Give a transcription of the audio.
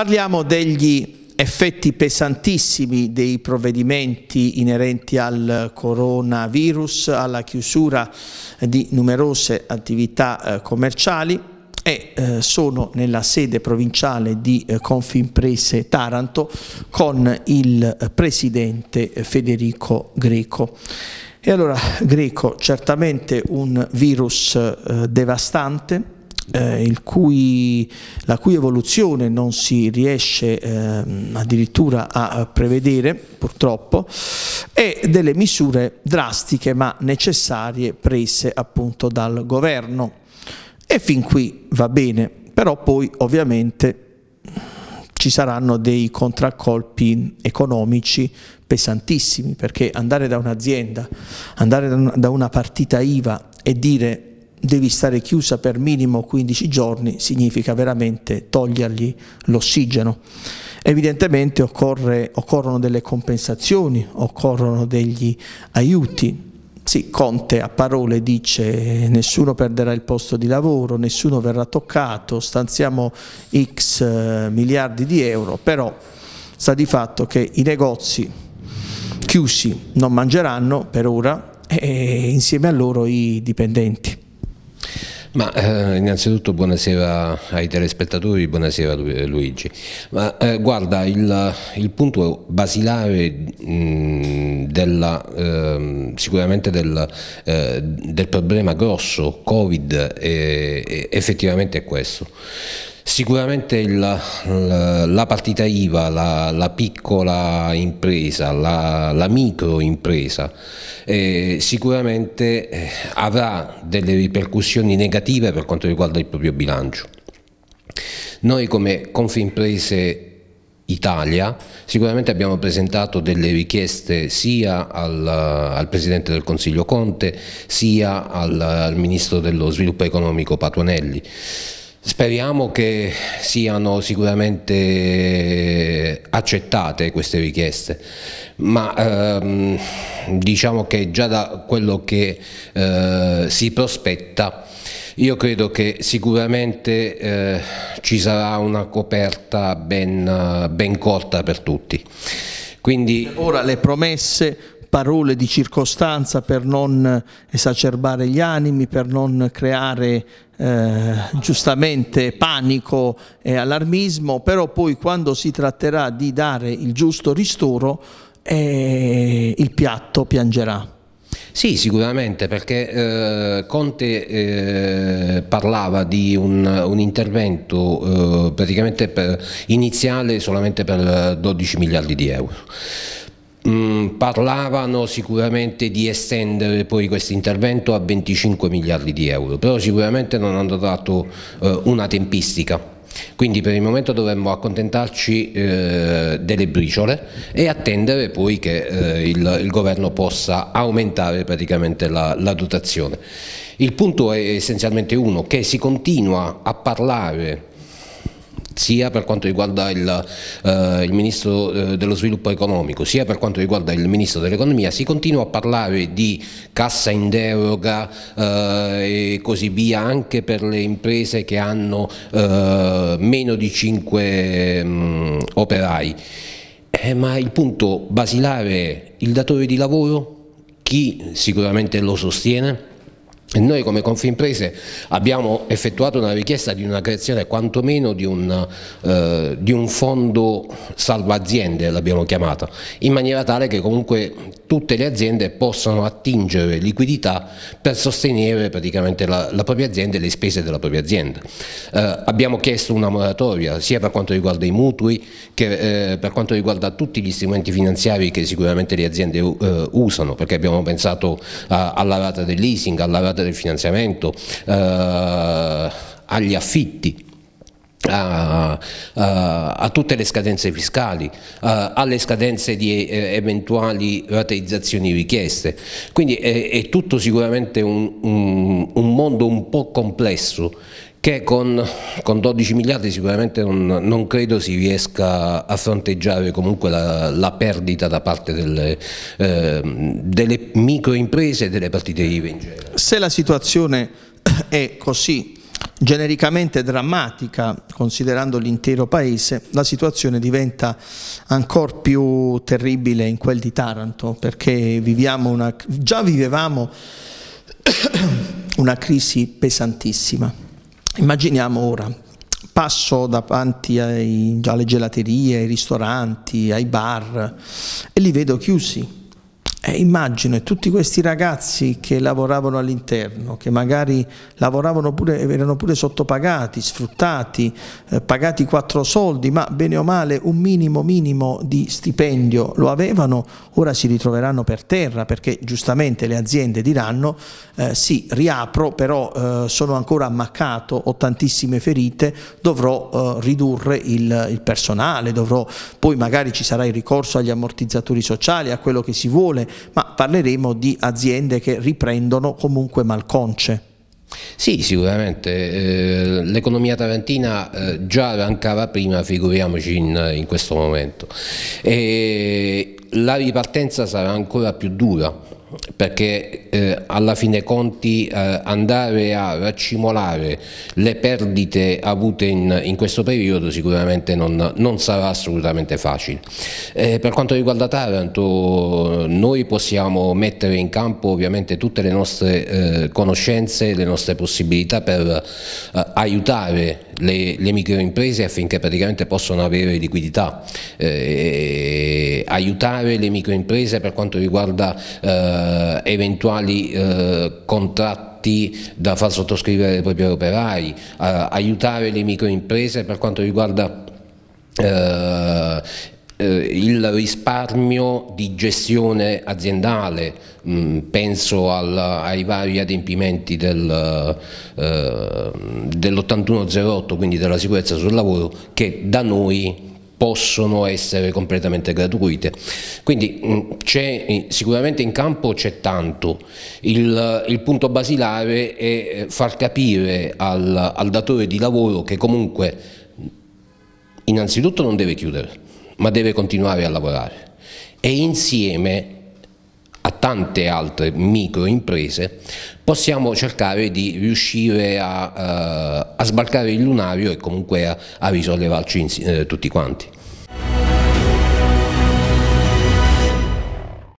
Parliamo degli effetti pesantissimi dei provvedimenti inerenti al coronavirus, alla chiusura di numerose attività eh, commerciali e eh, sono nella sede provinciale di eh, Confimprese Taranto con il eh, presidente Federico Greco. E allora Greco, certamente un virus eh, devastante, eh, cui, la cui evoluzione non si riesce eh, addirittura a prevedere purtroppo e delle misure drastiche ma necessarie prese appunto dal governo. E fin qui va bene, però poi ovviamente ci saranno dei contraccolpi economici pesantissimi, perché andare da un'azienda, andare da una partita IVA e dire devi stare chiusa per minimo 15 giorni significa veramente togliergli l'ossigeno. Evidentemente occorre, occorrono delle compensazioni, occorrono degli aiuti. Sì, Conte a parole dice nessuno perderà il posto di lavoro, nessuno verrà toccato, stanziamo x eh, miliardi di euro, però sta di fatto che i negozi chiusi non mangeranno per ora e eh, insieme a loro i dipendenti. Ma eh, innanzitutto buonasera ai telespettatori, buonasera Luigi. Ma, eh, guarda, il, il, punto basilare mh, mm, della, eh, sicuramente del, eh, del, problema grosso Covid eh, effettivamente è questo. Sicuramente il, la partita IVA, la, la piccola impresa, la, la micro impresa, eh, sicuramente eh, avrà delle ripercussioni negative per quanto riguarda il proprio bilancio. Noi come Confimprese Italia, sicuramente abbiamo presentato delle richieste sia al, al Presidente del Consiglio Conte sia al, al Ministro dello Sviluppo Economico Patuanelli. Speriamo che siano sicuramente eh, accettate queste richieste, ma ehm, diciamo che già da quello che eh, si prospetta io credo che sicuramente eh, ci sarà una coperta ben, ben corta per tutti. Quindi... Ora le promesse parole di circostanza per non esacerbare gli animi, per non creare eh, giustamente panico e allarmismo, però poi quando si tratterà di dare il giusto ristoro eh, il piatto piangerà. Sì, sicuramente, perché eh, Conte eh, parlava di un, un intervento eh, praticamente per, iniziale solamente per 12 miliardi di euro. Mm, parlavano sicuramente di estendere poi questo intervento a 25 miliardi di euro, però sicuramente non hanno dato eh, una tempistica. Quindi per il momento dovremmo accontentarci eh, delle briciole e attendere poi che eh, il, il, governo possa aumentare praticamente la, la dotazione. Il punto è essenzialmente uno, che si continua a parlare sia per quanto riguarda il, eh, il Ministro eh, dello Sviluppo Economico sia per quanto riguarda il Ministro dell'Economia si continua a parlare di cassa in deroga eh, e così via anche per le imprese che hanno eh, meno di 5 mh, mm, operai. Eh, ma il punto basilare è il datore di lavoro, chi sicuramente lo sostiene? Noi come Confimprese abbiamo effettuato una richiesta di una creazione quantomeno di un, eh, di un fondo salva aziende, l'abbiamo chiamata, in maniera tale che comunque tutte le aziende possano attingere liquidità per sostenere praticamente la, la propria azienda e le spese della propria azienda. Eh, abbiamo chiesto una moratoria sia per quanto riguarda i mutui che eh, per quanto riguarda tutti gli strumenti finanziari che sicuramente le aziende eh, usano, perché abbiamo pensato eh, alla rata del leasing, alla rata parte del finanziamento eh, agli affitti. A, a, a, tutte le scadenze fiscali, a, alle scadenze di eh, eventuali rateizzazioni richieste. Quindi è, è tutto sicuramente un, un, un, mondo un po' complesso che con, con, 12 miliardi sicuramente non, non, credo si riesca a fronteggiare comunque la, la perdita da parte delle, eh, delle microimprese e delle partite IVA in genere. Se la situazione è così genericamente drammatica, considerando l'intero paese, la situazione diventa ancora più terribile in quel di Taranto, perché una, già vivevamo una crisi pesantissima Immaginiamo ora, passo davanti ai, alle gelaterie, ai ristoranti, ai bar e li vedo chiusi eh, immagino e tutti questi ragazzi che lavoravano all'interno, che magari lavoravano pure, erano pure sottopagati, sfruttati, eh, pagati quattro soldi, ma bene o male un minimo minimo di stipendio lo avevano, ora si ritroveranno per terra perché giustamente le aziende diranno eh, sì, riapro, però eh, sono ancora ammaccato, ho tantissime ferite, dovrò eh, ridurre il, il personale, dovrò, poi magari ci sarà il ricorso agli ammortizzatori sociali, a quello che si vuole, ma parleremo di aziende che riprendono comunque malconce. Sì, sicuramente. Eh, l'economia tarantina eh, già arrancava prima, figuriamoci in, in questo momento. E la ripartenza sarà ancora più dura perché eh, alla fine conti eh, andare a raccimolare le perdite avute in, in questo periodo sicuramente non, non sarà assolutamente facile. Eh, per quanto riguarda Taranto noi possiamo mettere in campo ovviamente tutte le nostre eh, conoscenze, le nostre possibilità per eh, aiutare le, le, microimprese affinché praticamente possano avere liquidità, eh, aiutare le microimprese per quanto riguarda eh, eventuali eh, contratti da far sottoscrivere ai propri operai, eh, aiutare le microimprese per quanto riguarda eh, eh, il risparmio di gestione aziendale, mm, penso al, ai vari adempimenti del, dell'8108, quindi della sicurezza sul lavoro, che da noi possono essere completamente gratuite. Quindi mm, eh, sicuramente in campo c'è tanto, il, eh, il, punto basilare è eh, far capire al, al datore di lavoro che comunque innanzitutto non deve chiudere, ma deve continuare a lavorare e insieme a tante altre microimprese, possiamo cercare di riuscire a, eh, a sbarcare il lunario e comunque a, a risollevarci in, eh, tutti quanti.